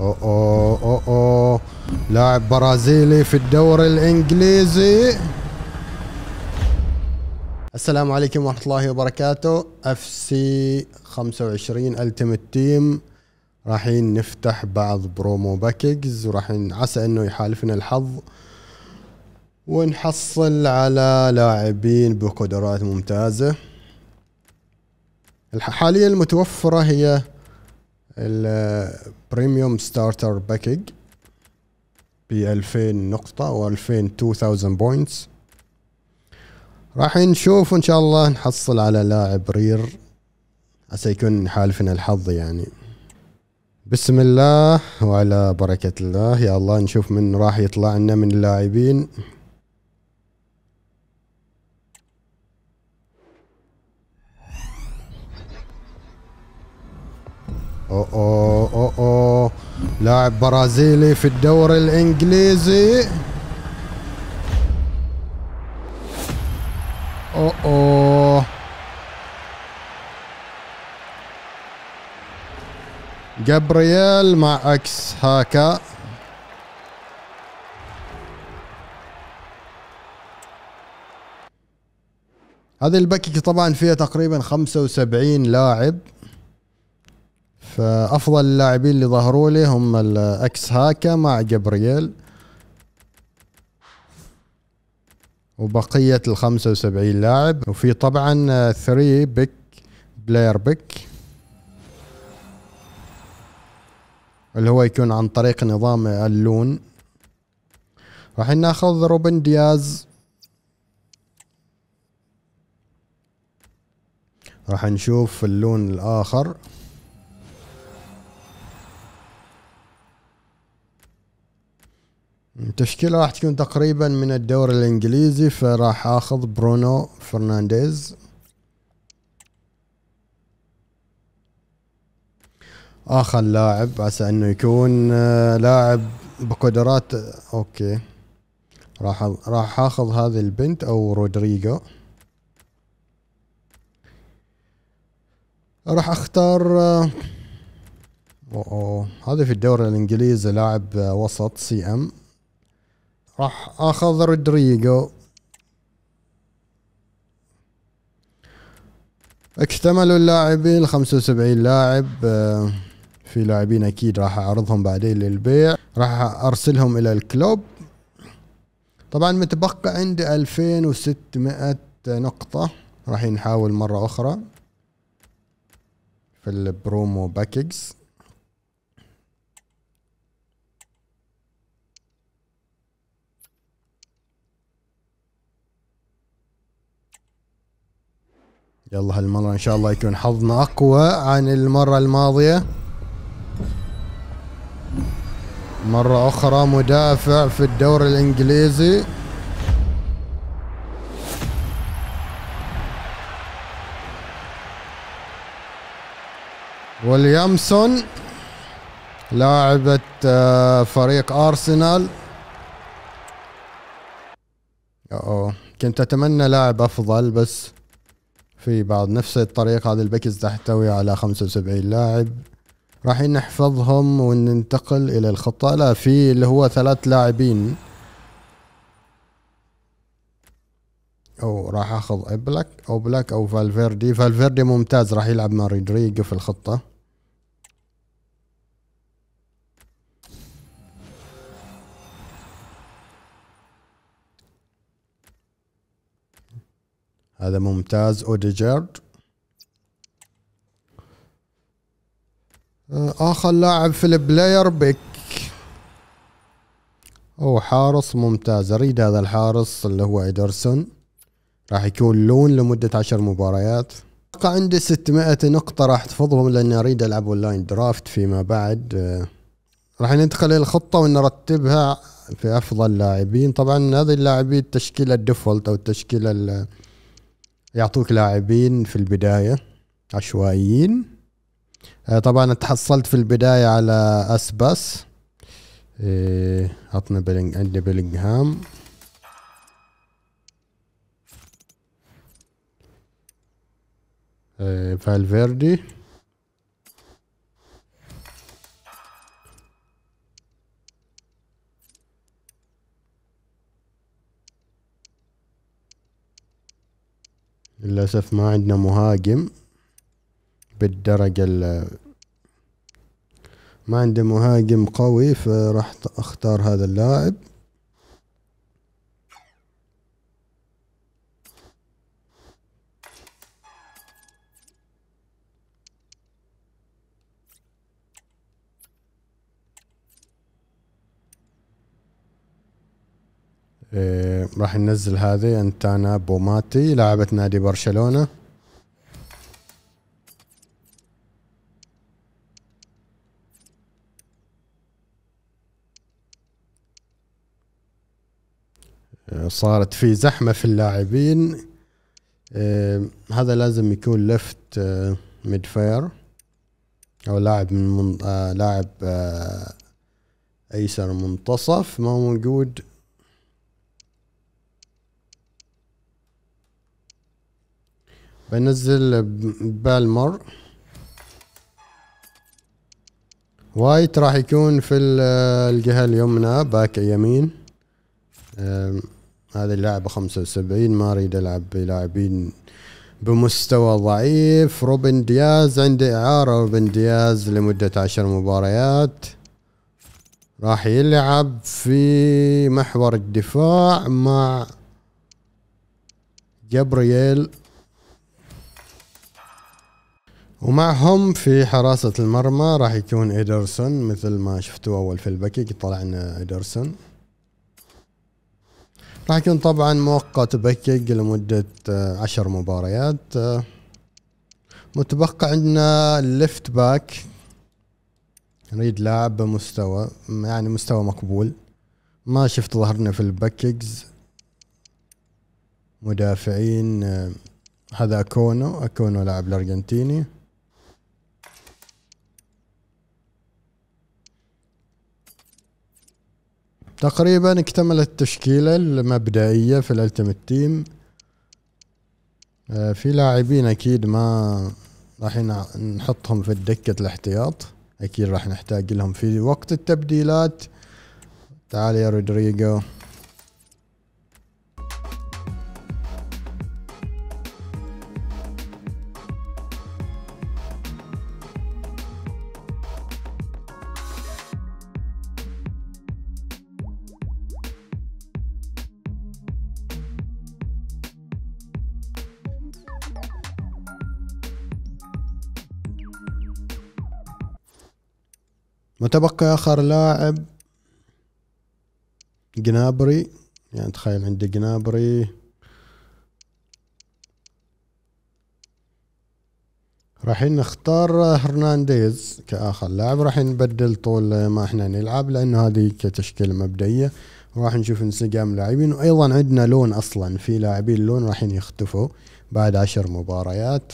أوه أوه أوه أوه لاعب برازيلي في الدوري الإنجليزي السلام عليكم ورحمة الله وبركاته اف سي 25 التيمت تيم رايحين نفتح بعض برومو باكجز ورايحين عسى انه يحالفنا الحظ ونحصل على لاعبين بقدرات ممتازة حاليا المتوفرة هي البريميوم ستارتر باكج ب 2000 نقطة و 2000 2000 بوينتس راح نشوف ان شاء الله نحصل على لاعب رير عسى يكون حالفنا الحظ يعني بسم الله وعلى بركة الله يا الله نشوف من راح يطلع لنا من اللاعبين أوه أوه أوه أوه لاعب برازيلي في الدوري الإنجليزي أوه أوه جابرييل مع أكس هاكا هذه الباكج طبعا فيها تقريبا 75 لاعب فافضل اللاعبين اللي ظهروا لي هم الاكس هاكا مع جبريل وبقية ال 75 لاعب وفي طبعا 3 بيك بلاير بيك اللي هو يكون عن طريق نظام اللون راح ناخذ روبن دياز راح نشوف اللون الاخر التشكيله راح تكون تقريبا من الدوري الانجليزي فراح اخذ برونو فرنانديز اخر لاعب عسى انه يكون آه، لاعب بقدرات اوكي راح راح اخذ هذه البنت او رودريجو راح اختار آه، اوه هذا في الدوري الانجليزي لاعب آه، وسط سي ام راح اخذ رودريجو اكتملوا اللاعبين 75 لاعب آه، في لاعبين اكيد راح اعرضهم بعدين للبيع راح ارسلهم الى الكلوب طبعا متبقى عندي 2600 نقطة راح نحاول مرة اخرى في البرومو باكيجز يلا هالمرة ان شاء الله يكون حظنا اقوى عن المرة الماضية مرة اخرى مدافع في الدوري الانجليزي وليامسون لاعبة فريق ارسنال أوه. كنت اتمنى لاعب افضل بس في بعض نفس الطريقة هذه الباكج تحتوي على 75 لاعب راح نحفظهم وننتقل إلى الخطة لا في اللي هو ثلاث لاعبين أو راح أخذ بلاك أو بلاك أو فالفيردي فالفيردي ممتاز راح يلعب مع رودريجو في الخطة هذا ممتاز اوديجارد آه، اخر لاعب في البلاير بيك هو حارس ممتاز اريد هذا الحارس اللي هو ادرسون راح يكون لون لمدة عشر مباريات اتوقع عندي 600 نقطة راح تفضهم لاني اريد العب اونلاين درافت فيما بعد آه، راح ننتقل للخطة ونرتبها في افضل لاعبين طبعا هذه اللاعبين التشكيلة الديفولت او التشكيلة يعطوك لاعبين في البدايه عشوائيين آه، طبعا تحصلت في البدايه على اسباس آه، عطنا بلينج عندنا بلينغهام آه، فالفيردي للأسف ما عندنا مهاجم بالدرجة ال ما عندي مهاجم قوي فراح اختار هذا اللاعب إيه، راح ننزل هذه انتانا بوماتي لاعبة نادي برشلونة صارت في زحمة في اللاعبين هذا لازم يكون لفت ميدفير آه، او لاعب من, من... آه، لاعب آه، ايسر منتصف ما موجود بنزل بالمر وايت راح يكون في الجهة اليمنى باك يمين هذه اللعبة خمسة وسبعين ما اريد العب بلاعبين بمستوى ضعيف روبن دياز عندي اعارة روبن دياز لمدة عشر مباريات راح يلعب في محور الدفاع مع جبرييل ومعهم في حراسة المرمى راح يكون إيدرسون مثل ما شفتوا أول في البكي طلعنا إيدرسون راح يكون طبعا مؤقت بكيج لمدة آه، عشر مباريات آه، متبقى عندنا الليفت باك نريد لاعب بمستوى يعني مستوى مقبول ما شفت ظهرنا في الباكجز مدافعين آه، هذا اكونو اكونو لاعب الارجنتيني تقريبا اكتملت التشكيلة المبدئية في الالتيمت تيم آه، في لاعبين اكيد ما راح نحطهم في دكة الاحتياط اكيد راح نحتاج لهم في وقت التبديلات تعال يا رودريجو متبقي اخر لاعب جنابري يعني تخيل عندي جنابري راح نختار هرنانديز كاخر لاعب راح نبدل طول ما احنا نلعب لانه هذه كتشكيله مبدئيه راح نشوف انسجام لاعبين وايضا عندنا لون اصلا في لاعبين لون راح يختفوا بعد عشر مباريات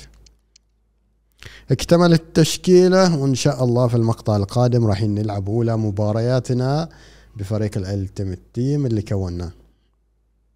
اكتملت التشكيلة وإن شاء الله في المقطع القادم راح نلعب أولى مبارياتنا بفريق الالتيمت تيم اللي كوناه